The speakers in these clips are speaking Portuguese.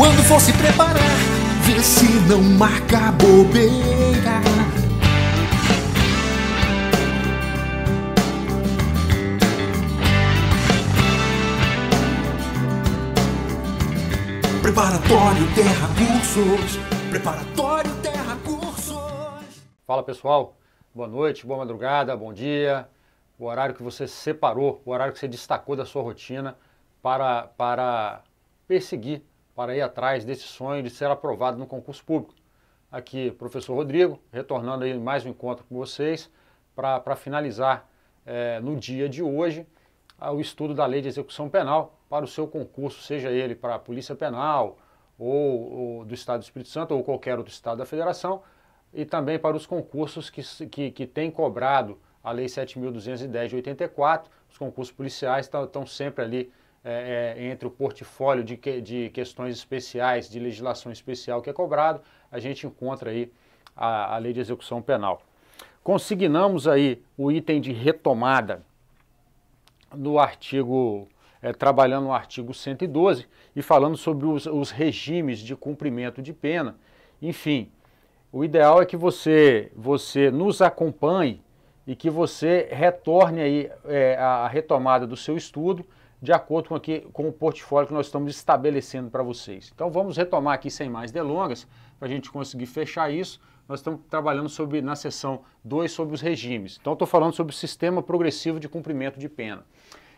Quando for se preparar, vê se não marca bobeira. Preparatório Terra Cursos. Preparatório Terra Cursos. Fala pessoal, boa noite, boa madrugada, bom dia. O horário que você separou, o horário que você destacou da sua rotina para, para perseguir para ir atrás desse sonho de ser aprovado no concurso público. Aqui, professor Rodrigo, retornando aí mais um encontro com vocês, para finalizar é, no dia de hoje o estudo da lei de execução penal para o seu concurso, seja ele para a Polícia Penal ou, ou, do Estado do Espírito Santo ou qualquer outro Estado da Federação, e também para os concursos que, que, que têm cobrado a Lei 7.210 de 84, os concursos policiais estão sempre ali é, é, entre o portfólio de, que, de questões especiais, de legislação especial que é cobrado, a gente encontra aí a, a lei de execução penal. Consignamos aí o item de retomada no artigo, é, trabalhando no artigo 112 e falando sobre os, os regimes de cumprimento de pena. Enfim, o ideal é que você, você nos acompanhe e que você retorne aí é, a retomada do seu estudo de acordo com, aqui, com o portfólio que nós estamos estabelecendo para vocês. Então vamos retomar aqui sem mais delongas, para a gente conseguir fechar isso. Nós estamos trabalhando sobre, na seção 2 sobre os regimes. Então estou falando sobre o sistema progressivo de cumprimento de pena.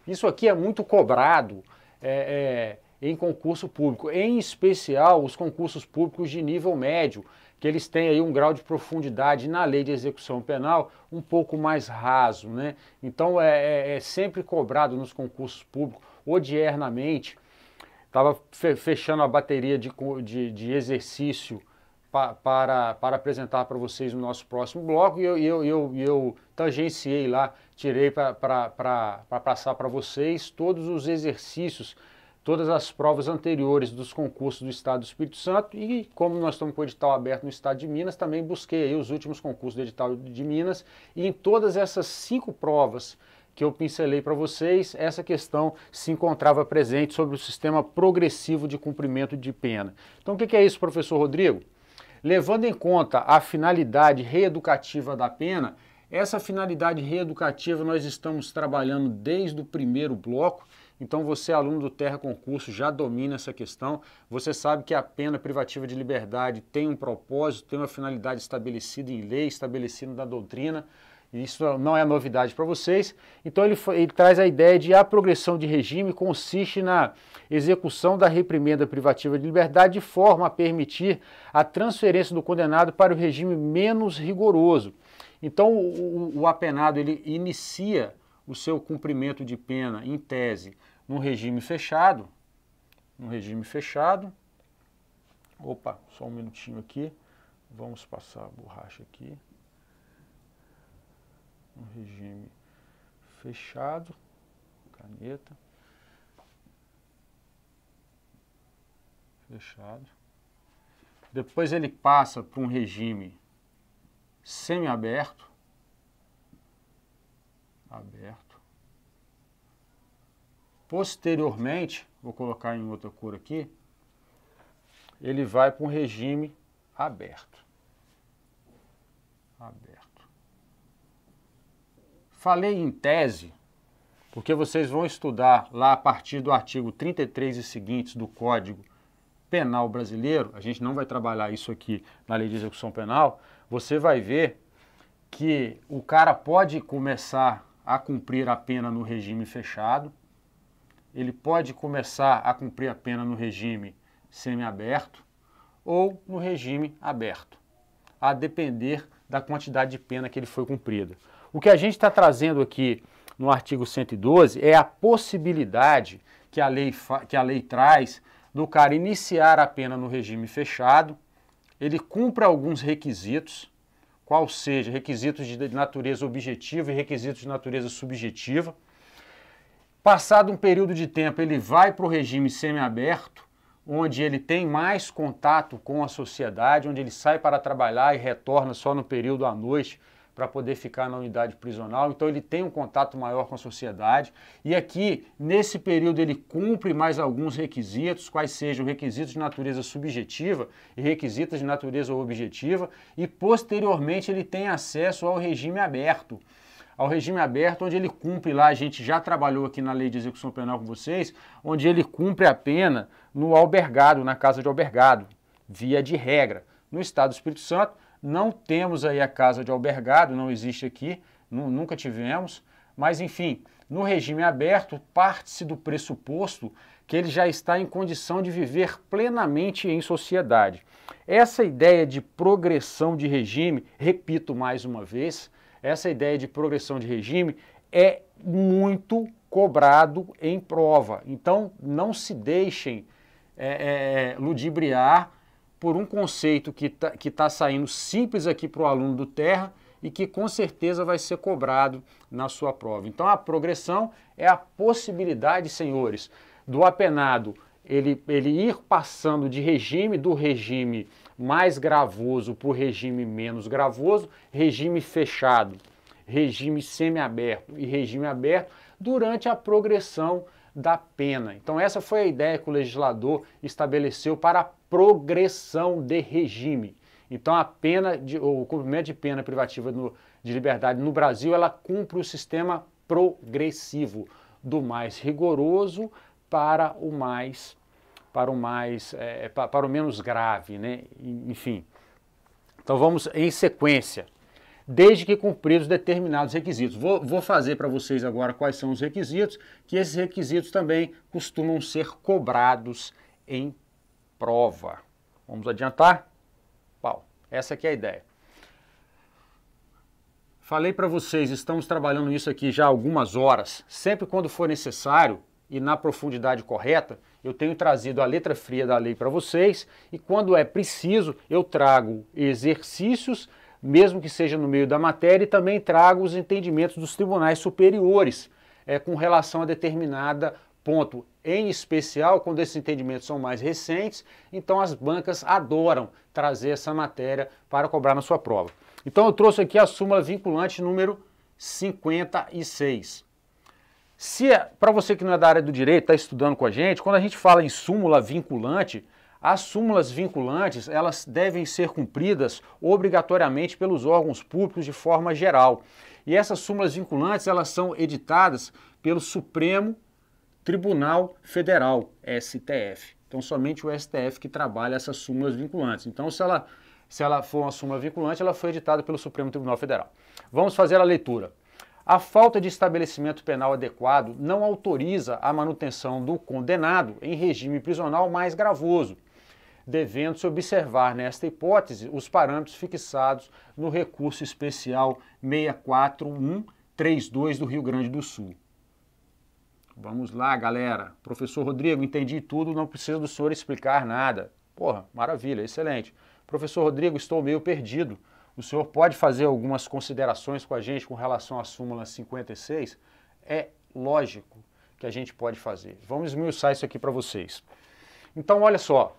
Isso aqui é muito cobrado é, é, em concurso público, em especial os concursos públicos de nível médio, que eles têm aí um grau de profundidade na lei de execução penal um pouco mais raso. Né? Então é, é, é sempre cobrado nos concursos públicos, odiernamente, estava fechando a bateria de, de, de exercício pa, para, para apresentar para vocês no nosso próximo bloco e eu, eu, eu, eu tangenciei lá, tirei para passar para vocês todos os exercícios todas as provas anteriores dos concursos do Estado do Espírito Santo e como nós estamos com o edital aberto no Estado de Minas, também busquei os últimos concursos do edital de Minas e em todas essas cinco provas que eu pincelei para vocês, essa questão se encontrava presente sobre o sistema progressivo de cumprimento de pena. Então o que é isso, professor Rodrigo? Levando em conta a finalidade reeducativa da pena, essa finalidade reeducativa nós estamos trabalhando desde o primeiro bloco, então você, aluno do Terra Concurso, já domina essa questão, você sabe que a pena privativa de liberdade tem um propósito, tem uma finalidade estabelecida em lei, estabelecida na doutrina, isso não é novidade para vocês. Então ele, ele, traz a ideia de a progressão de regime consiste na execução da reprimenda privativa de liberdade de forma a permitir a transferência do condenado para o regime menos rigoroso. Então o, o, o apenado ele inicia o seu cumprimento de pena em tese num regime fechado, num regime fechado, opa, só um minutinho aqui, vamos passar a borracha aqui, no regime fechado, caneta, fechado, depois ele passa para um regime semi-aberto, aberto, aberto Posteriormente, vou colocar em outra cor aqui, ele vai para um regime aberto. Aberto. Falei em tese, porque vocês vão estudar lá a partir do artigo 33 e seguintes do Código Penal Brasileiro, a gente não vai trabalhar isso aqui na Lei de Execução Penal, você vai ver que o cara pode começar a cumprir a pena no regime fechado, ele pode começar a cumprir a pena no regime semiaberto ou no regime aberto, a depender da quantidade de pena que ele foi cumprida. O que a gente está trazendo aqui no artigo 112 é a possibilidade que a lei, que a lei traz do cara iniciar a pena no regime fechado, ele cumpre alguns requisitos, qual seja, requisitos de natureza objetiva e requisitos de natureza subjetiva. Passado um período de tempo, ele vai para o regime semiaberto, onde ele tem mais contato com a sociedade, onde ele sai para trabalhar e retorna só no período à noite para poder ficar na unidade prisional. Então ele tem um contato maior com a sociedade e aqui nesse período ele cumpre mais alguns requisitos, quais sejam requisitos de natureza subjetiva e requisitos de natureza objetiva e posteriormente ele tem acesso ao regime aberto ao regime aberto, onde ele cumpre lá, a gente já trabalhou aqui na lei de execução penal com vocês, onde ele cumpre a pena no albergado, na casa de albergado, via de regra. No estado do Espírito Santo, não temos aí a casa de albergado, não existe aqui, nunca tivemos, mas enfim, no regime aberto, parte-se do pressuposto que ele já está em condição de viver plenamente em sociedade. Essa ideia de progressão de regime, repito mais uma vez, essa ideia de progressão de regime é muito cobrado em prova. Então, não se deixem é, é, é ludibriar por um conceito que está que tá saindo simples aqui para o aluno do Terra e que com certeza vai ser cobrado na sua prova. Então, a progressão é a possibilidade, senhores, do apenado ele, ele ir passando de regime do regime mais gravoso para o regime menos gravoso, regime fechado, regime semiaberto e regime aberto durante a progressão da pena. Então essa foi a ideia que o legislador estabeleceu para a progressão de regime. Então a pena, de, o cumprimento de pena privativa no, de liberdade no Brasil, ela cumpre o sistema progressivo, do mais rigoroso para o mais para o mais é, é para o menos grave, né? enfim. Então vamos em sequência, desde que cumpridos determinados requisitos. Vou, vou fazer para vocês agora quais são os requisitos, que esses requisitos também costumam ser cobrados em prova. Vamos adiantar? Pau. Essa aqui é a ideia. Falei para vocês, estamos trabalhando isso aqui já algumas horas. Sempre quando for necessário, e na profundidade correta, eu tenho trazido a letra fria da lei para vocês e quando é preciso, eu trago exercícios, mesmo que seja no meio da matéria, e também trago os entendimentos dos tribunais superiores é, com relação a determinada ponto, em especial quando esses entendimentos são mais recentes, então as bancas adoram trazer essa matéria para cobrar na sua prova. Então eu trouxe aqui a súmula vinculante número 56. Se é, para você que não é da área do direito, está estudando com a gente, quando a gente fala em súmula vinculante, as súmulas vinculantes, elas devem ser cumpridas obrigatoriamente pelos órgãos públicos de forma geral. E essas súmulas vinculantes, elas são editadas pelo Supremo Tribunal Federal, STF. Então, somente o STF que trabalha essas súmulas vinculantes. Então, se ela, se ela for uma súmula vinculante, ela foi editada pelo Supremo Tribunal Federal. Vamos fazer a leitura. A falta de estabelecimento penal adequado não autoriza a manutenção do condenado em regime prisional mais gravoso, devendo-se observar nesta hipótese os parâmetros fixados no recurso especial 64132 do Rio Grande do Sul. Vamos lá, galera. Professor Rodrigo, entendi tudo, não precisa do senhor explicar nada. Porra, maravilha, excelente. Professor Rodrigo, estou meio perdido. O senhor pode fazer algumas considerações com a gente com relação à súmula 56? É lógico que a gente pode fazer. Vamos esmiuçar isso aqui para vocês. Então, olha só.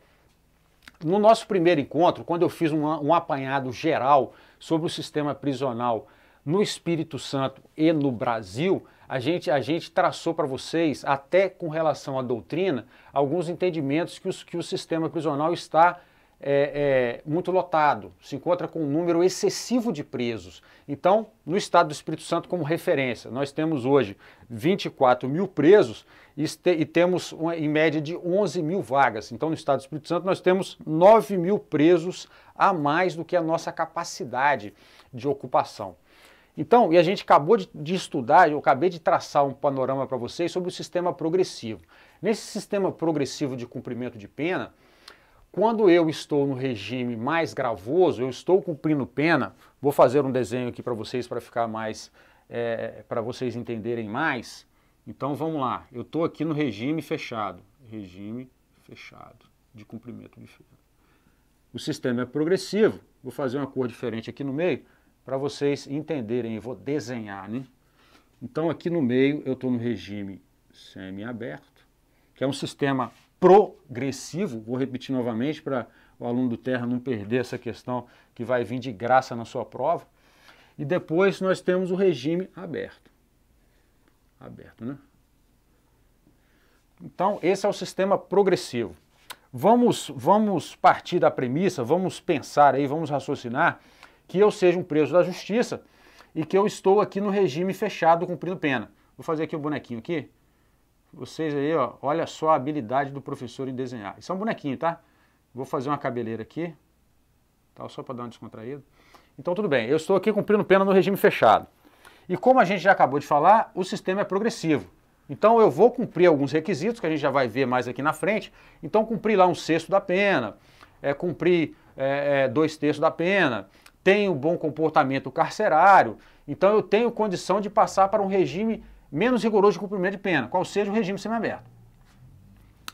No nosso primeiro encontro, quando eu fiz um, um apanhado geral sobre o sistema prisional no Espírito Santo e no Brasil, a gente, a gente traçou para vocês, até com relação à doutrina, alguns entendimentos que, os, que o sistema prisional está é, é, muito lotado, se encontra com um número excessivo de presos. Então, no estado do Espírito Santo, como referência, nós temos hoje 24 mil presos e, e temos uma, em média de 11 mil vagas. Então, no estado do Espírito Santo, nós temos 9 mil presos a mais do que a nossa capacidade de ocupação. Então, e a gente acabou de, de estudar, eu acabei de traçar um panorama para vocês sobre o sistema progressivo. Nesse sistema progressivo de cumprimento de pena, quando eu estou no regime mais gravoso, eu estou cumprindo pena. Vou fazer um desenho aqui para vocês para ficar mais, é, para vocês entenderem mais. Então vamos lá. Eu estou aqui no regime fechado, regime fechado de cumprimento de pena. O sistema é progressivo. Vou fazer uma cor diferente aqui no meio para vocês entenderem. Eu vou desenhar, né? Então aqui no meio eu estou no regime semi-aberto, que é um sistema progressivo, vou repetir novamente para o aluno do Terra não perder essa questão que vai vir de graça na sua prova. E depois nós temos o regime aberto. Aberto, né? Então, esse é o sistema progressivo. Vamos, vamos partir da premissa, vamos pensar aí, vamos raciocinar que eu seja um preso da justiça e que eu estou aqui no regime fechado cumprindo pena. Vou fazer aqui o um bonequinho aqui vocês aí, ó, olha só a habilidade do professor em desenhar. Isso é um bonequinho, tá? Vou fazer uma cabeleira aqui, tá? só para dar um descontraído Então, tudo bem, eu estou aqui cumprindo pena no regime fechado. E como a gente já acabou de falar, o sistema é progressivo. Então, eu vou cumprir alguns requisitos que a gente já vai ver mais aqui na frente. Então, cumprir lá um sexto da pena, é, cumprir é, é, dois terços da pena, tenho bom comportamento carcerário, então eu tenho condição de passar para um regime menos rigoroso de cumprimento de pena, qual seja o regime semiaberto.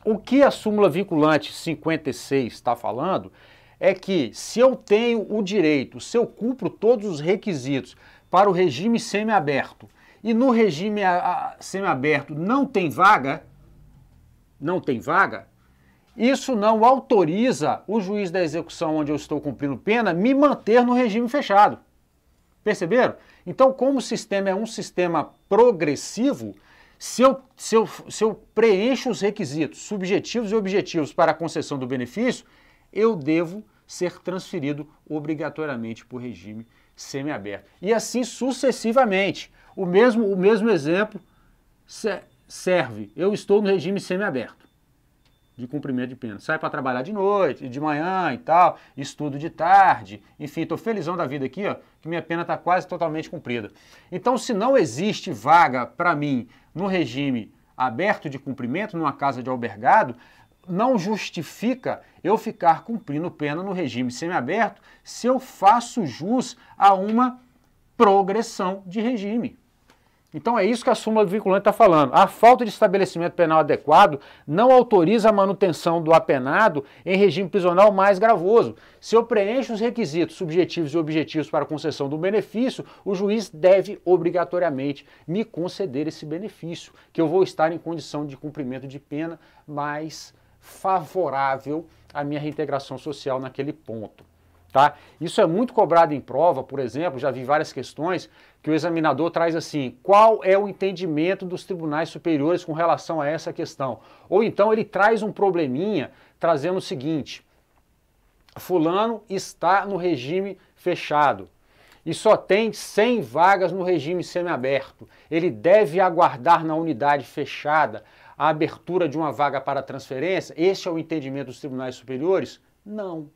O que a súmula vinculante 56 está falando é que se eu tenho o direito, se eu cumpro todos os requisitos para o regime semiaberto e no regime ah, ah, semiaberto não tem vaga, não tem vaga, isso não autoriza o juiz da execução onde eu estou cumprindo pena me manter no regime fechado. Perceberam? Então, como o sistema é um sistema progressivo, se eu, se eu, se eu preencho os requisitos subjetivos e objetivos para a concessão do benefício, eu devo ser transferido obrigatoriamente para o regime semiaberto. E assim sucessivamente. O mesmo, o mesmo exemplo serve. Eu estou no regime semiaberto de cumprimento de pena. Sai para trabalhar de noite, de manhã e tal, estudo de tarde. Enfim, estou felizão da vida aqui, ó, que minha pena está quase totalmente cumprida. Então, se não existe vaga para mim no regime aberto de cumprimento, numa casa de albergado, não justifica eu ficar cumprindo pena no regime semiaberto se eu faço jus a uma progressão de regime. Então é isso que a súmula do vinculante está falando. A falta de estabelecimento penal adequado não autoriza a manutenção do apenado em regime prisional mais gravoso. Se eu preencho os requisitos subjetivos e objetivos para concessão do benefício, o juiz deve obrigatoriamente me conceder esse benefício, que eu vou estar em condição de cumprimento de pena mais favorável à minha reintegração social naquele ponto. Tá? Isso é muito cobrado em prova, por exemplo, já vi várias questões que o examinador traz assim: qual é o entendimento dos tribunais superiores com relação a essa questão? Ou então ele traz um probleminha trazendo o seguinte: Fulano está no regime fechado e só tem 100 vagas no regime semiaberto. Ele deve aguardar na unidade fechada a abertura de uma vaga para transferência? Este é o entendimento dos tribunais superiores? Não.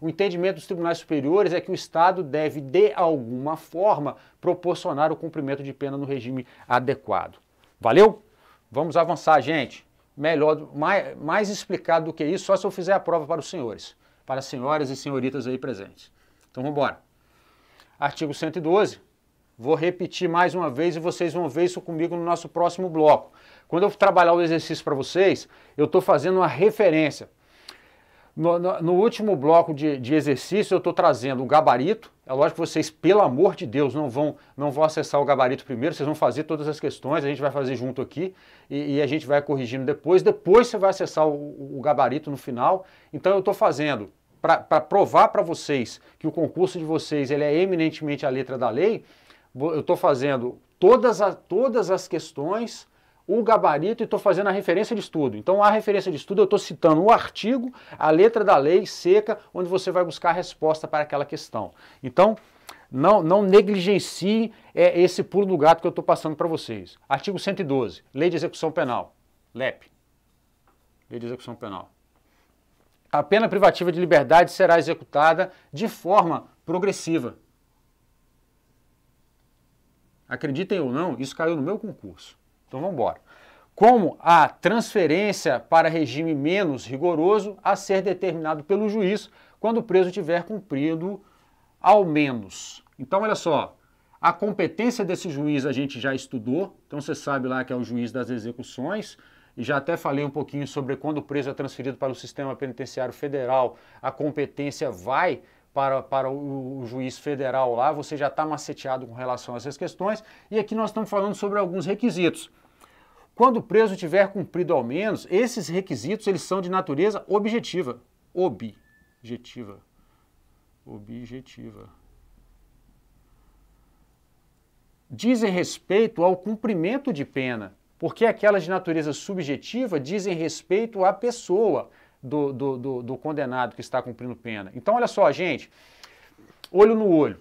O entendimento dos tribunais superiores é que o Estado deve, de alguma forma, proporcionar o cumprimento de pena no regime adequado. Valeu? Vamos avançar, gente. Melhor, mais, mais explicado do que isso, só se eu fizer a prova para os senhores, para as senhoras e senhoritas aí presentes. Então vamos embora. Artigo 112. Vou repetir mais uma vez e vocês vão ver isso comigo no nosso próximo bloco. Quando eu trabalhar o exercício para vocês, eu estou fazendo uma referência no, no, no último bloco de, de exercício, eu estou trazendo o gabarito. É lógico que vocês, pelo amor de Deus, não vão, não vão acessar o gabarito primeiro, vocês vão fazer todas as questões, a gente vai fazer junto aqui e, e a gente vai corrigindo depois. Depois você vai acessar o, o gabarito no final. Então, eu estou fazendo para provar para vocês que o concurso de vocês ele é eminentemente a letra da lei, eu estou fazendo todas, a, todas as questões o gabarito e estou fazendo a referência de estudo. Então, a referência de estudo, eu estou citando o artigo, a letra da lei seca, onde você vai buscar a resposta para aquela questão. Então, não, não negligencie é, esse pulo do gato que eu estou passando para vocês. Artigo 112, Lei de Execução Penal, LEP. Lei de Execução Penal. A pena privativa de liberdade será executada de forma progressiva. Acreditem ou não, isso caiu no meu concurso. Então vamos embora. Como a transferência para regime menos rigoroso a ser determinado pelo juiz quando o preso tiver cumprido ao menos. Então olha só, a competência desse juiz a gente já estudou, então você sabe lá que é o juiz das execuções, e já até falei um pouquinho sobre quando o preso é transferido para o sistema penitenciário federal, a competência vai para, para o, o juiz federal lá, você já está maceteado com relação a essas questões. E aqui nós estamos falando sobre alguns requisitos. Quando o preso tiver cumprido ao menos, esses requisitos eles são de natureza objetiva. Objetiva. Objetiva. Dizem respeito ao cumprimento de pena, porque aquelas de natureza subjetiva dizem respeito à pessoa, do, do, do, do condenado que está cumprindo pena. Então, olha só, gente, olho no olho.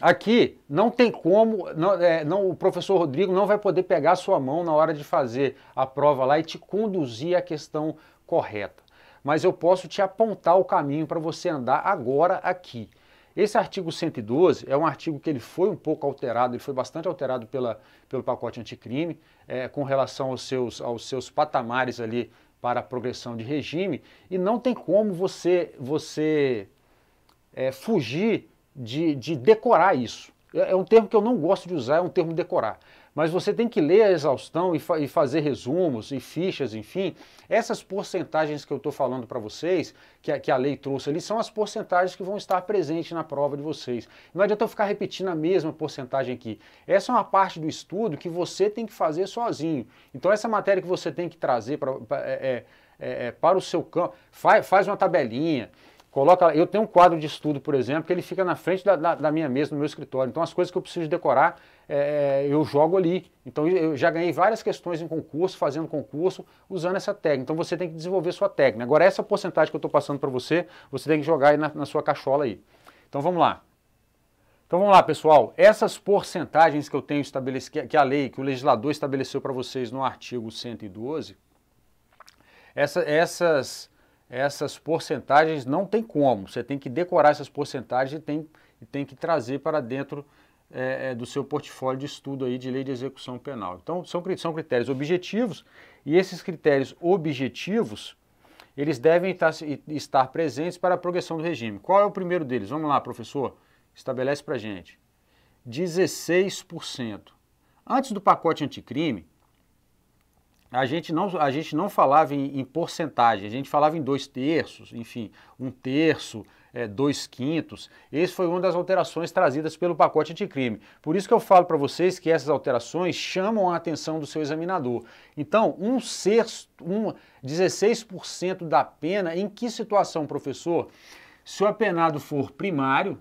Aqui não tem como, não, é, não, o professor Rodrigo não vai poder pegar sua mão na hora de fazer a prova lá e te conduzir à questão correta. Mas eu posso te apontar o caminho para você andar agora aqui. Esse artigo 112 é um artigo que ele foi um pouco alterado, ele foi bastante alterado pela, pelo pacote anticrime, é, com relação aos seus, aos seus patamares ali para a progressão de regime e não tem como você, você é, fugir de, de decorar isso. É, é um termo que eu não gosto de usar, é um termo decorar. Mas você tem que ler a exaustão e, fa e fazer resumos e fichas, enfim. Essas porcentagens que eu estou falando para vocês, que a, que a lei trouxe ali, são as porcentagens que vão estar presentes na prova de vocês. Não adianta eu ficar repetindo a mesma porcentagem aqui. Essa é uma parte do estudo que você tem que fazer sozinho. Então, essa matéria que você tem que trazer pra, pra, é, é, é, é para o seu campo, faz uma tabelinha. Coloca, eu tenho um quadro de estudo, por exemplo, que ele fica na frente da, da, da minha mesa, no meu escritório. Então, as coisas que eu preciso decorar, é, é eu jogo ali. Então, eu já ganhei várias questões em concurso, fazendo concurso, usando essa técnica. Então, você tem que desenvolver sua técnica. Agora, essa porcentagem que eu estou passando para você, você tem que jogar aí na, na sua cachola aí. Então, vamos lá. Então vamos lá, pessoal. Essas porcentagens que eu tenho estabelecido, que a lei, que o legislador estabeleceu para vocês no artigo 112, essa, essas essas porcentagens não tem como. Você tem que decorar essas porcentagens e tem, e tem que trazer para dentro é, é do seu portfólio de estudo aí de lei de execução penal. Então, são, são critérios objetivos e esses critérios objetivos eles devem estar, estar presentes para a progressão do regime. Qual é o primeiro deles? Vamos lá, professor, estabelece para gente. 16%. Antes do pacote anticrime, a gente não, a gente não falava em, em, porcentagem, a gente falava em dois terços, enfim, um terço, é, dois quintos. Esse foi uma das alterações trazidas pelo pacote anticrime. Por isso que eu falo para vocês que essas alterações chamam a atenção do seu examinador. Então, um sexto, um 16% da pena, em que situação, professor? Se o apenado for primário,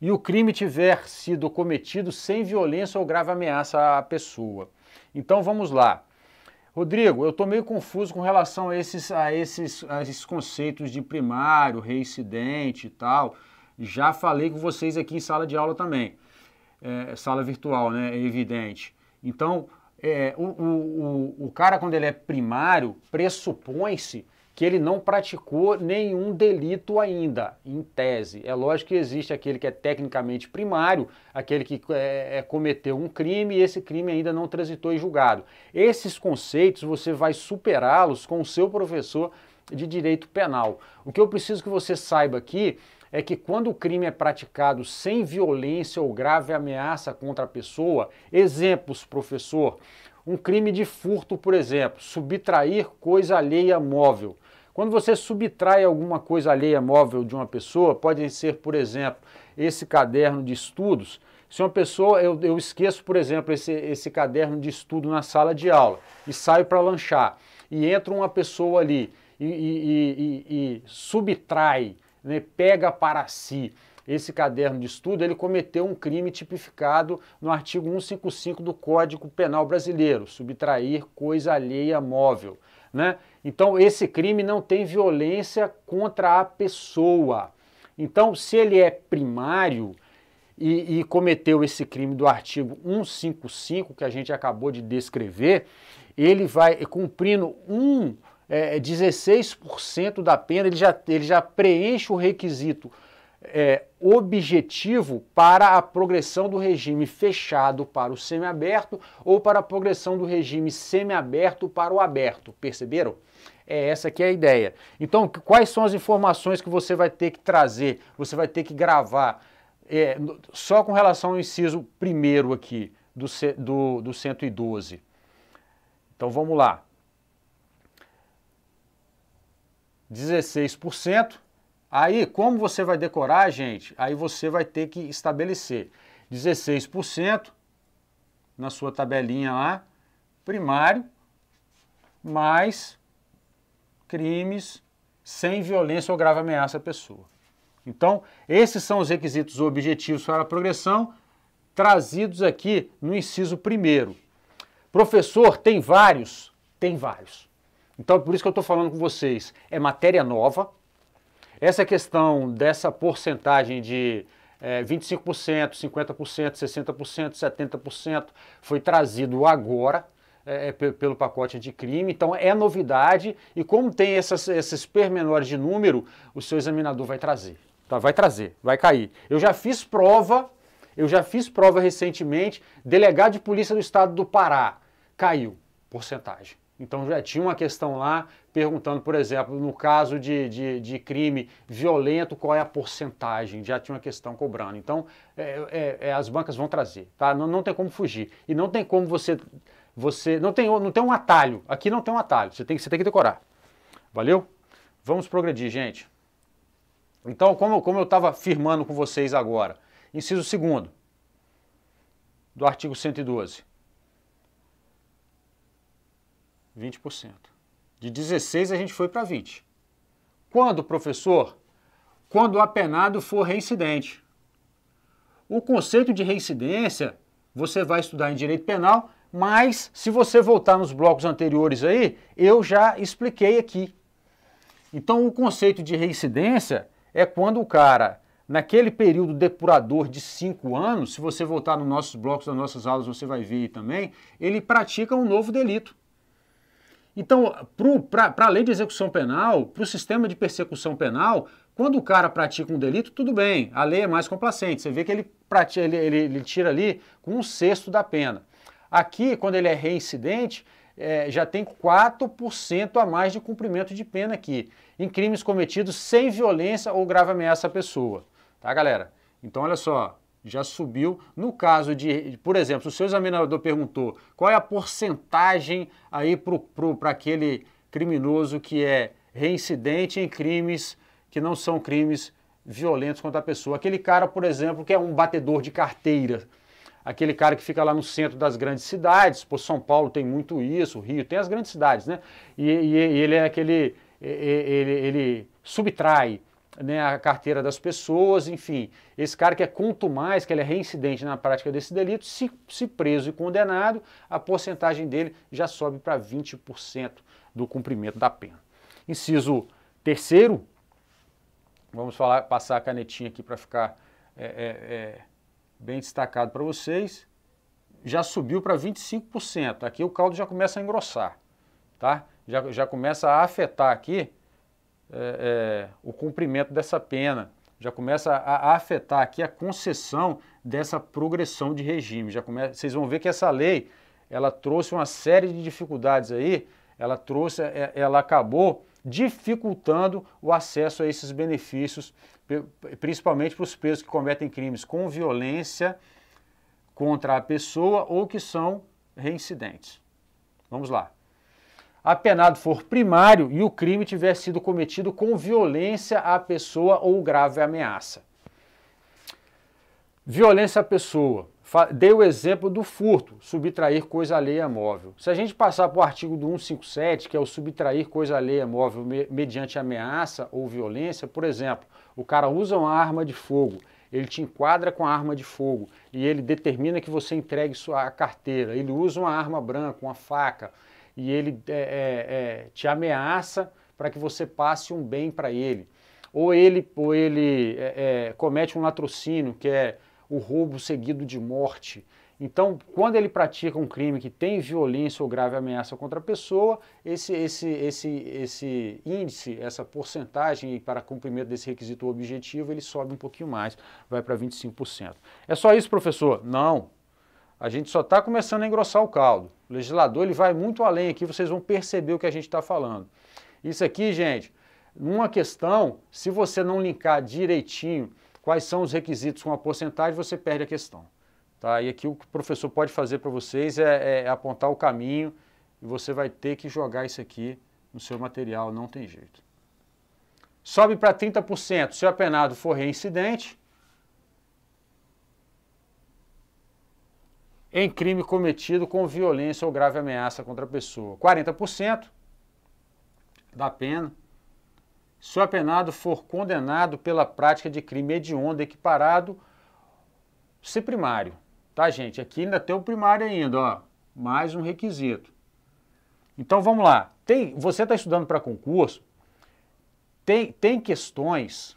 e o crime tiver sido cometido sem violência ou grave ameaça à pessoa. Então vamos lá. Rodrigo, eu estou meio confuso com relação a esses, a, esses, a esses conceitos de primário, reincidente e tal. Já falei com vocês aqui em sala de aula também. É, sala virtual, né? É evidente. Então, é, o, o, o, o cara, quando ele é primário, pressupõe-se que ele não praticou nenhum delito ainda, em tese. É lógico que existe aquele que é tecnicamente primário, aquele que é, é, cometeu um crime e esse crime ainda não transitou em julgado. Esses conceitos você vai superá-los com o seu professor de direito penal. O que eu preciso que você saiba aqui é que quando o crime é praticado sem violência ou grave ameaça contra a pessoa, exemplos, professor, um crime de furto, por exemplo, subtrair coisa alheia móvel. Quando você subtrai alguma coisa alheia móvel de uma pessoa, pode ser, por exemplo, esse caderno de estudos. Se uma pessoa, eu, eu esqueço, por exemplo, esse, esse caderno de estudo na sala de aula e saio para lanchar e entra uma pessoa ali e, e, e, e subtrai, né, pega para si esse caderno de estudo, ele cometeu um crime tipificado no artigo 155 do Código Penal Brasileiro, subtrair coisa alheia móvel. Né? Então, esse crime não tem violência contra a pessoa. Então, se ele é primário e, e cometeu esse crime do artigo 155, que a gente acabou de descrever, ele vai cumprindo um é, 16% da pena, ele já, ele já preenche o requisito é, objetivo para a progressão do regime fechado para o semiaberto ou para a progressão do regime semiaberto para o aberto. Perceberam? É essa que é a ideia. Então, quais são as informações que você vai ter que trazer, você vai ter que gravar? É, só com relação ao inciso primeiro aqui, do, do, do 112. Então, vamos lá. 16%, Aí, como você vai decorar, gente? Aí você vai ter que estabelecer 16% na sua tabelinha lá, primário, mais crimes sem violência ou grave ameaça à pessoa. Então, esses são os requisitos objetivos para a progressão, trazidos aqui no inciso primeiro. Professor, tem vários? Tem vários. Então, por isso que eu estou falando com vocês, é matéria nova, essa questão dessa porcentagem de é, 25%, 50%, 60%, 70% foi trazido agora é, é pelo pacote anticrime. Então é novidade e como tem essas, esses pormenores de número, o seu examinador vai trazer. Tá? Vai trazer, vai cair. Eu já fiz prova, eu já fiz prova recentemente, delegado de polícia do estado do Pará, caiu porcentagem. Então já tinha uma questão lá perguntando, por exemplo, no caso de, de, de crime violento, qual é a porcentagem? Já tinha uma questão cobrando. Então é, é, é, as bancas vão trazer, tá? Não, não tem como fugir. E não tem como você. você não, tem, não tem um atalho. Aqui não tem um atalho. Você tem, você tem que decorar. Valeu? Vamos progredir, gente. Então, como, como eu estava firmando com vocês agora, inciso segundo do artigo 112. 20%. De 16 a gente foi para 20. Quando, professor? Quando o apenado for reincidente. O conceito de reincidência você vai estudar em direito penal, mas se você voltar nos blocos anteriores aí, eu já expliquei aqui. Então, o conceito de reincidência é quando o cara, naquele período depurador de 5 anos, se você voltar nos nossos blocos, nas nossas aulas, você vai ver também, ele pratica um novo delito. Então, para a lei de execução penal, para o sistema de persecução penal, quando o cara pratica um delito, tudo bem, a lei é mais complacente. Você vê que ele, pratica, ele, ele, ele tira ali com um sexto da pena. Aqui, quando ele é reincidente, é, já tem 4% a mais de cumprimento de pena aqui, em crimes cometidos sem violência ou grave ameaça à pessoa. Tá, galera? Então, olha só, já subiu. No caso de, por exemplo, se o seu examinador perguntou qual é a porcentagem aí para aquele criminoso que é reincidente em crimes que não são crimes violentos contra a pessoa. Aquele cara, por exemplo, que é um batedor de carteira. Aquele cara que fica lá no centro das grandes cidades, por São Paulo tem muito isso, Rio tem as grandes cidades, né? E, e, e ele é aquele. ele, ele subtrai né, a carteira das pessoas, enfim. Esse cara que é quanto mais, que ele é reincidente na prática desse delito, se, se preso e condenado, a porcentagem dele já sobe para 20% do cumprimento da pena. Inciso terceiro, vamos falar, passar a canetinha aqui para ficar é, é, é, bem destacado para vocês, já subiu para 25%. Aqui o caldo já começa a engrossar, tá? Já, já começa a afetar aqui é, é, o cumprimento dessa pena, já começa a, a, afetar aqui a concessão dessa progressão de regime. Já começa, vocês vão ver que essa lei ela trouxe uma série de dificuldades aí, ela trouxe, é, ela acabou dificultando o acesso a esses benefícios, principalmente para os presos que cometem crimes com violência contra a pessoa ou que são reincidentes. Vamos lá apenado for primário e o crime tiver sido cometido com violência à pessoa ou grave ameaça. Violência à pessoa. Dei o exemplo do furto, subtrair coisa alheia móvel. Se a gente passar para o artigo do 157, que é o subtrair coisa alheia móvel me mediante ameaça ou violência, por exemplo, o cara usa uma arma de fogo, ele te enquadra com a arma de fogo e ele determina que você entregue sua carteira. Ele usa uma arma branca, uma faca, e ele é, é, é te ameaça para que você passe um bem para ele. Ou ele, ou ele é, é, comete um latrocínio, que é o roubo seguido de morte. Então, quando ele pratica um crime que tem violência ou grave ameaça contra a pessoa, esse, esse, esse, esse índice, essa porcentagem para cumprimento desse requisito objetivo, ele sobe um pouquinho mais, vai para 25%. É só isso, professor? Não, a gente só está começando a engrossar o caldo. O legislador ele vai muito além aqui, vocês vão perceber o que a gente está falando. Isso aqui, gente, numa questão, se você não linkar direitinho quais são os requisitos com a porcentagem, você perde a questão. Tá? E aqui o que o professor pode fazer para vocês é, é, apontar o caminho e você vai ter que jogar isso aqui no seu material, não tem jeito. Sobe para 30% se o apenado for reincidente, em crime cometido com violência ou grave ameaça contra a pessoa. 40% da pena, se o apenado for condenado pela prática de crime hediondo equiparado, se primário. Tá, gente? Aqui ainda tem o primário ainda, ó. Mais um requisito. Então vamos lá. Tem, você está estudando para concurso, tem, tem questões.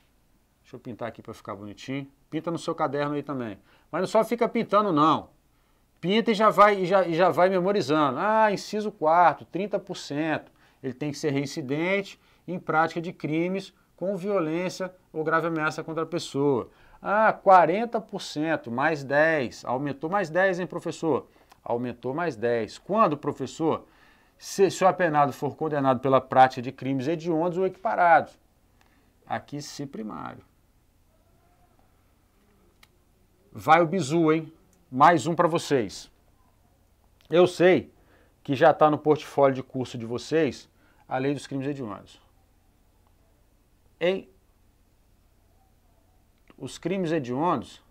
Deixa eu pintar aqui para ficar bonitinho. Pinta no seu caderno aí também. Mas não só fica pintando, não. Pinta e já vai, e já, e já vai memorizando. Ah, inciso 4, 30%. Ele tem que ser reincidente em prática de crimes com violência ou grave ameaça contra a pessoa. Ah, 40% mais 10, aumentou mais 10, hein, professor? Aumentou mais 10. Quando, professor? Se, se o apenado for condenado pela prática de crimes hediondos ou equiparados. Aqui, se primário. Vai o bizu, hein? mais um para vocês. Eu sei que já está no portfólio de curso de vocês a lei dos crimes hediondos. Em os crimes hediondos,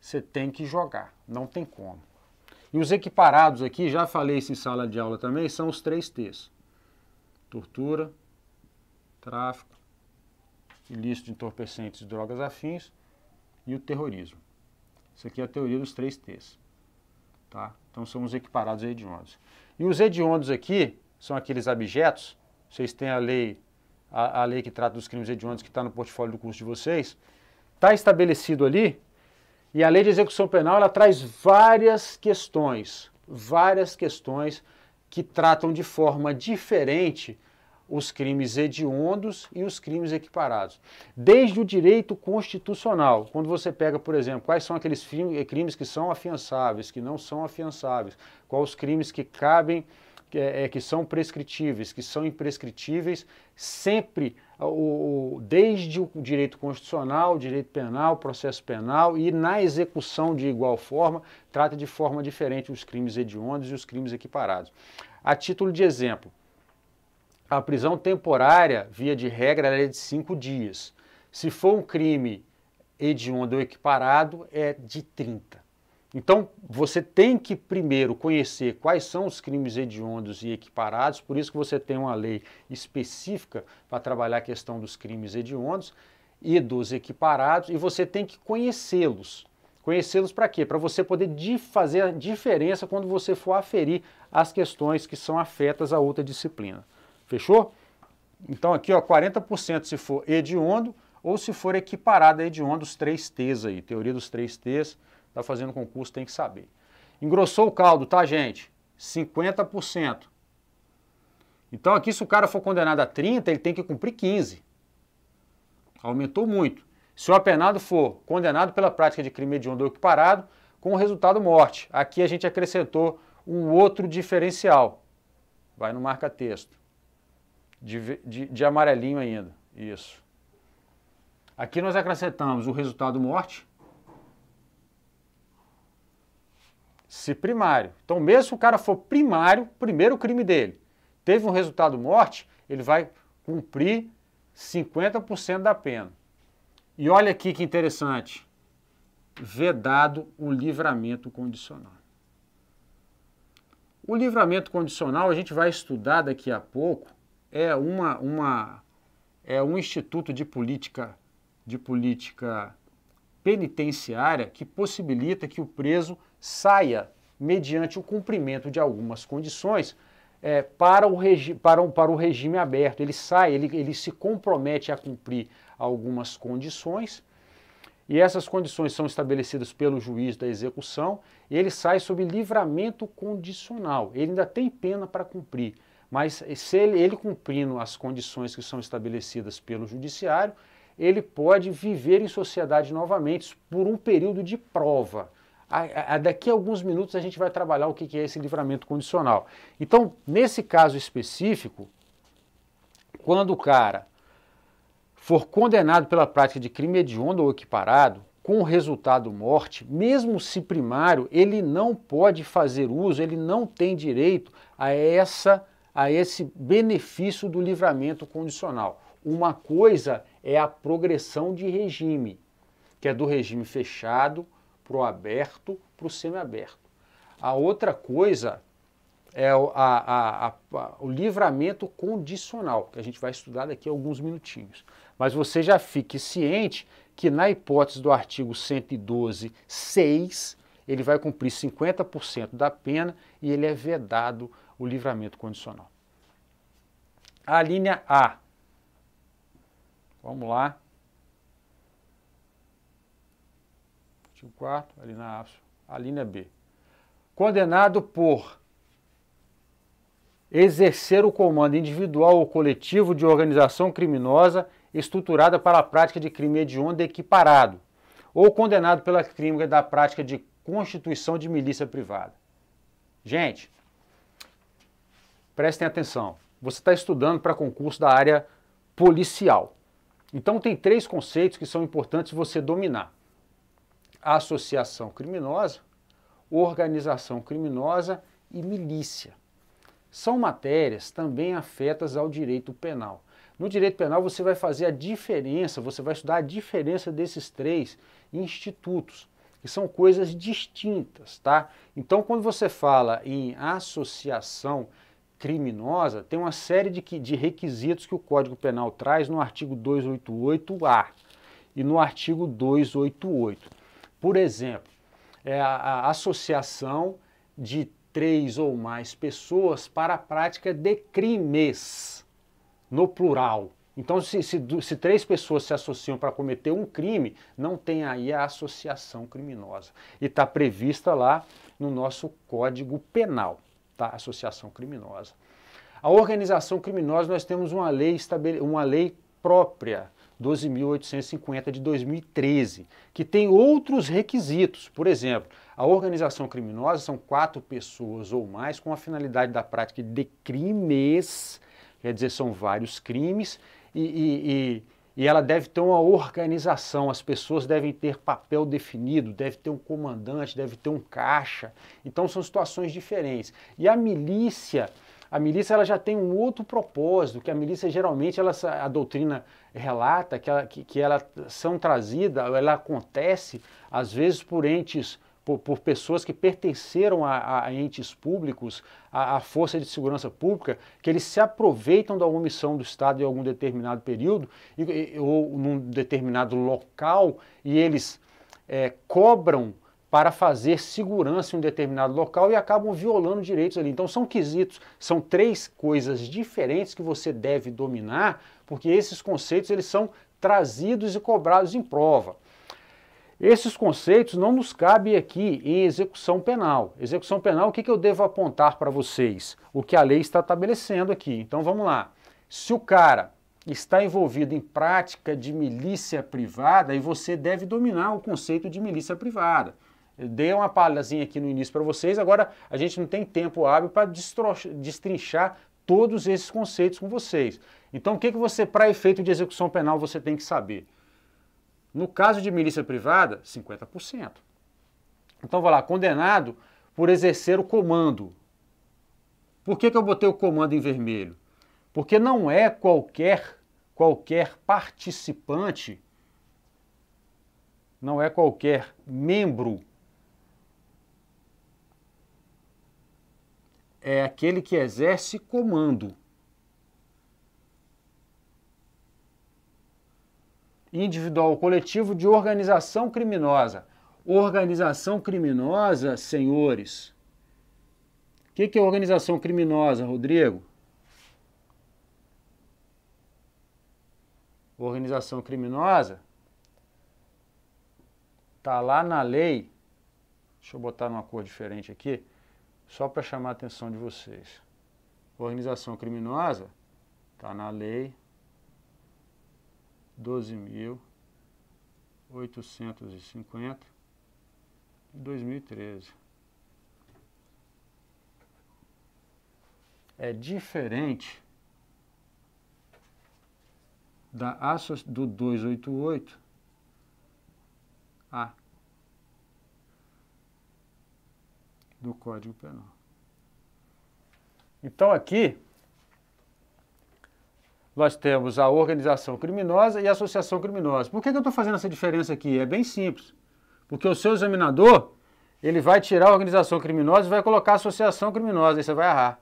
você tem que jogar, não tem como. E os equiparados aqui, já falei isso em sala de aula também, são os três T's. Tortura, tráfico, ilícito de entorpecentes e drogas afins e o terrorismo. Isso aqui é a teoria dos três T's. Tá? Então são os equiparados hediondos. E os hediondos aqui são aqueles objetos, vocês têm a lei, a, a lei que trata dos crimes hediondos que está no portfólio do curso de vocês, está estabelecido ali, e a lei de execução penal ela traz várias questões, várias questões que tratam de forma diferente os crimes hediondos e os crimes equiparados. Desde o direito constitucional, quando você pega, por exemplo, quais são aqueles eh, crimes que são afiançáveis, que não são afiançáveis, quais os crimes que cabem, que, é, que são prescritíveis, que são imprescritíveis, sempre, o, desde o direito constitucional, direito penal, processo penal e na execução de igual forma, trata de forma diferente os crimes hediondos e os crimes equiparados. A título de exemplo, a prisão temporária, via de regra, é de cinco dias. Se for um crime hediondo ou equiparado, é de 30. Então, você tem que primeiro conhecer quais são os crimes hediondos e equiparados, por isso que você tem uma lei específica para trabalhar a questão dos crimes hediondos e dos equiparados, e você tem que conhecê-los. Conhecê-los para quê? Para você poder fazer a diferença quando você for aferir as questões que são afetas a outra disciplina. Fechou? Então aqui, ó, 40% se for hediondo ou se for equiparado a hediondo, os três T's aí. Teoria dos três T's, tá fazendo concurso, tem que saber. Engrossou o caldo, tá, gente? 50%. Então aqui, se o cara for condenado a 30, ele tem que cumprir 15. Aumentou muito. Se o apenado for condenado pela prática de crime hediondo ou equiparado, com o resultado morte. Aqui a gente acrescentou um outro diferencial. Vai no marca-texto de, de, de amarelinho ainda. Isso. Aqui nós acrescentamos o resultado morte, se primário. Então, mesmo se o cara for primário, primeiro crime dele, teve um resultado morte, ele vai cumprir 50% da pena. E olha aqui que interessante. Vedado o livramento condicional. O livramento condicional a gente vai estudar daqui a pouco é uma, uma é um instituto de política de política penitenciária que possibilita que o preso saia mediante o cumprimento de algumas condições é, para, o regi para, um, para o regime aberto. Ele sai, ele, ele se compromete a cumprir algumas condições e essas condições são estabelecidas pelo juiz da execução, e ele sai sob livramento condicional. Ele ainda tem pena para cumprir, mas se ele, ele cumprindo as condições que são estabelecidas pelo judiciário, ele pode viver em sociedade novamente por um período de prova. A, a, daqui a alguns minutos a gente vai trabalhar o que, que é esse livramento condicional. Então, nesse caso específico, quando o cara for condenado pela prática de crime hediondo ou equiparado, com resultado morte, mesmo se primário, ele não pode fazer uso, ele não tem direito a essa a esse benefício do livramento condicional. Uma coisa é a progressão de regime, que é do regime fechado para o aberto, para o semiaberto. A outra coisa é a, a, a, o livramento condicional, que a gente vai estudar daqui a alguns minutinhos. Mas você já fique ciente que, na hipótese do artigo 112, 6, ele vai cumprir 50% da pena e ele é vedado o livramento condicional. A linha A. Vamos lá. Artigo 4, alínea A, linha B. Condenado por exercer o comando individual ou coletivo de organização criminosa estruturada para a prática de crime hediondo equiparado, ou condenado pela crime da prática de constituição de milícia privada. Gente, prestem atenção, você está estudando para concurso da área policial. Então, tem três conceitos que são importantes você dominar: associação criminosa, organização criminosa e milícia. São matérias também afetas ao direito penal. No direito penal, você vai fazer a diferença, você vai estudar a diferença desses três institutos, que são coisas distintas, tá? Então, quando você fala em associação criminosa, tem uma série de, de requisitos que o Código Penal traz no artigo 288A e no artigo 288. Por exemplo, é a, associação de três ou mais pessoas para a prática de crimes, no plural. Então, se, se, se três pessoas se associam para cometer um crime, não tem aí a associação criminosa. E está prevista lá no nosso Código Penal tá? associação criminosa. A organização criminosa, nós temos uma lei, estabele... uma lei própria, 12.850 de 2013, que tem outros requisitos. Por exemplo, a organização criminosa são quatro pessoas ou mais com a finalidade da prática de crimes, quer dizer, são vários crimes, e, e, e e ela deve ter uma organização, as pessoas devem ter papel definido, deve ter um comandante, deve ter um caixa. Então são situações diferentes. E a milícia, a milícia ela já tem um outro propósito, que a milícia geralmente ela, a doutrina relata que ela, que, que ela são trazida, ela acontece às vezes por entes por, por pessoas que pertenceram a, a entes públicos, à força de segurança pública, que eles se aproveitam da omissão do Estado em algum determinado período e, ou num determinado local e eles é, cobram para fazer segurança em um determinado local e acabam violando direitos ali. Então são quesitos, são três coisas diferentes que você deve dominar, porque esses conceitos eles são trazidos e cobrados em prova. Esses conceitos não nos cabem aqui em execução penal. Execução penal, o que, que eu devo apontar para vocês? O que a lei está estabelecendo aqui. Então vamos lá. Se o cara está envolvido em prática de milícia privada, e você deve dominar o conceito de milícia privada. Eu dei uma palhazinha aqui no início para vocês, agora a gente não tem tempo hábil para destrinchar todos esses conceitos com vocês. Então, o que, que você, para efeito de execução penal, você tem que saber? No caso de milícia privada, 50%. Então, vai lá, condenado por exercer o comando. Por que, que eu botei o comando em vermelho? Porque não é qualquer, qualquer participante, não é qualquer membro é aquele que exerce comando. individual ou coletivo de organização criminosa. Organização criminosa, senhores. O que, que é organização criminosa, Rodrigo? Organização criminosa está lá na lei. Deixa eu botar numa cor diferente aqui, só para chamar a atenção de vocês. Organização criminosa está na lei doze mil oitocentos e cinquenta e dois mil e treze. É diferente da do 288 A do Código Penal. Então aqui nós temos a organização criminosa e a associação criminosa. Por que, que eu estou fazendo essa diferença aqui? É bem simples. Porque o seu examinador, ele vai tirar a organização criminosa e vai colocar a associação criminosa, aí você vai errar.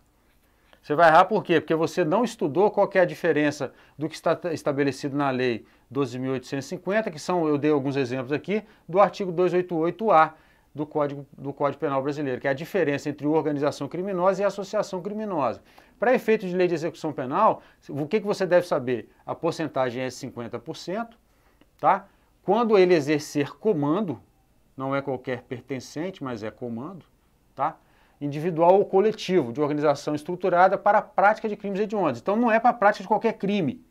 Você vai errar por quê? Porque você não estudou qual é a diferença do que está estabelecido na Lei 12.850, que são, eu dei alguns exemplos aqui, do artigo 288-A do Código, do Código Penal Brasileiro, que é a diferença entre organização criminosa e associação criminosa. Para efeito de lei de execução penal, o que, que você deve saber? A porcentagem é 50%, tá? Quando ele exercer comando, não é qualquer pertencente, mas é comando, tá? Individual ou coletivo, de organização estruturada para a prática de crimes hediondos. Então não é para a prática de qualquer crime,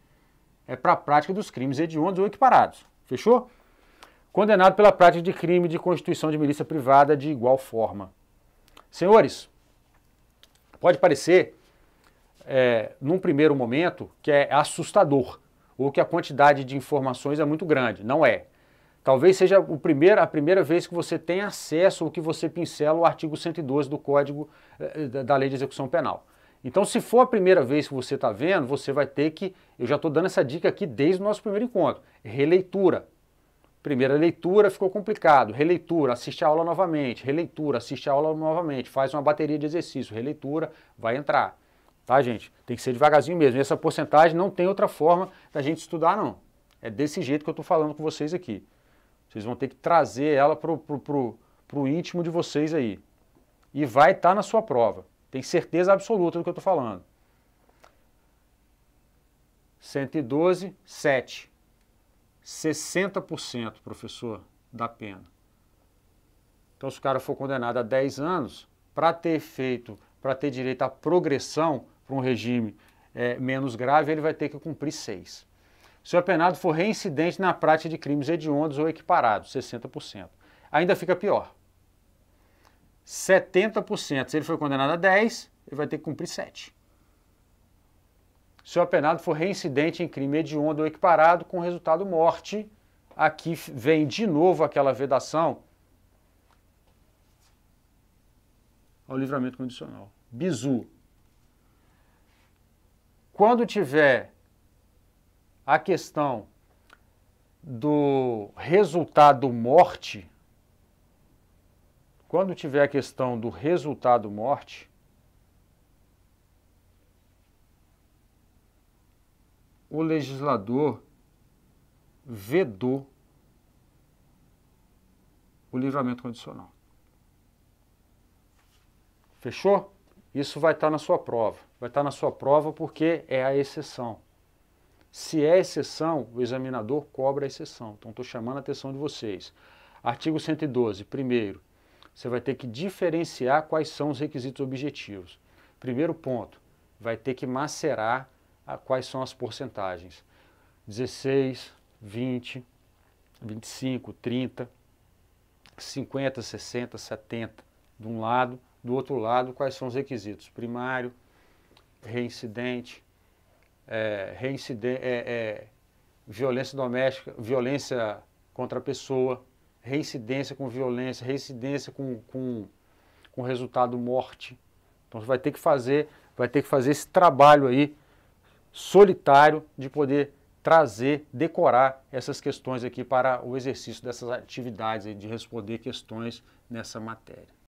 é para a prática dos crimes hediondos ou equiparados. Fechou? Condenado pela prática de crime de constituição de milícia privada de igual forma. Senhores, pode parecer é, num primeiro momento, que é assustador, ou que a quantidade de informações é muito grande. Não é. Talvez seja o primeiro, a primeira vez que você tem acesso ou que você pincela o artigo 112 do Código eh, da Lei de Execução Penal. Então, se for a primeira vez que você está vendo, você vai ter que, eu já estou dando essa dica aqui desde o nosso primeiro encontro, releitura. Primeira leitura ficou complicado, releitura, assiste a aula novamente, releitura, assiste a aula novamente, faz uma bateria de exercício, releitura, vai entrar. Tá, gente? Tem que ser devagarzinho mesmo. E essa porcentagem não tem outra forma da gente estudar, não. É desse jeito que eu estou falando com vocês aqui. Vocês vão ter que trazer ela para o pro, pro, pro íntimo de vocês aí. E vai estar tá na sua prova. Tem certeza absoluta do que eu estou falando. 112, 7. 60%, professor, da pena. Então, se o cara for condenado a 10 anos, para ter feito, para ter direito à progressão, para um regime é, menos grave, ele vai ter que cumprir seis. Se o apenado for reincidente na prática de crimes hediondos ou equiparados, 60%. Ainda fica pior. 70%. Se ele foi condenado a 10, ele vai ter que cumprir 7. Se o apenado for reincidente em crime hediondo ou equiparado com resultado morte, aqui vem de novo aquela vedação ao livramento condicional. Bizu, quando tiver a questão do resultado morte, quando tiver a questão do resultado morte, o legislador vedou o livramento condicional. Fechou? Isso vai estar na sua prova vai estar na sua prova porque é a exceção. Se é exceção, o examinador cobra a exceção. Então, estou chamando a atenção de vocês. Artigo 112, primeiro, você vai ter que diferenciar quais são os requisitos objetivos. Primeiro ponto, vai ter que macerar a, quais são as porcentagens. 16, 20, 25, 30, 50, 60, 70, de um lado, do outro lado, quais são os requisitos? Primário, reincidente, é, reincidente é, é, violência doméstica, violência contra a pessoa, reincidência com violência, reincidência com, com, com resultado morte. Então você vai ter que fazer, vai ter que fazer esse trabalho aí solitário de poder trazer, decorar essas questões aqui para o exercício dessas atividades de responder questões nessa matéria.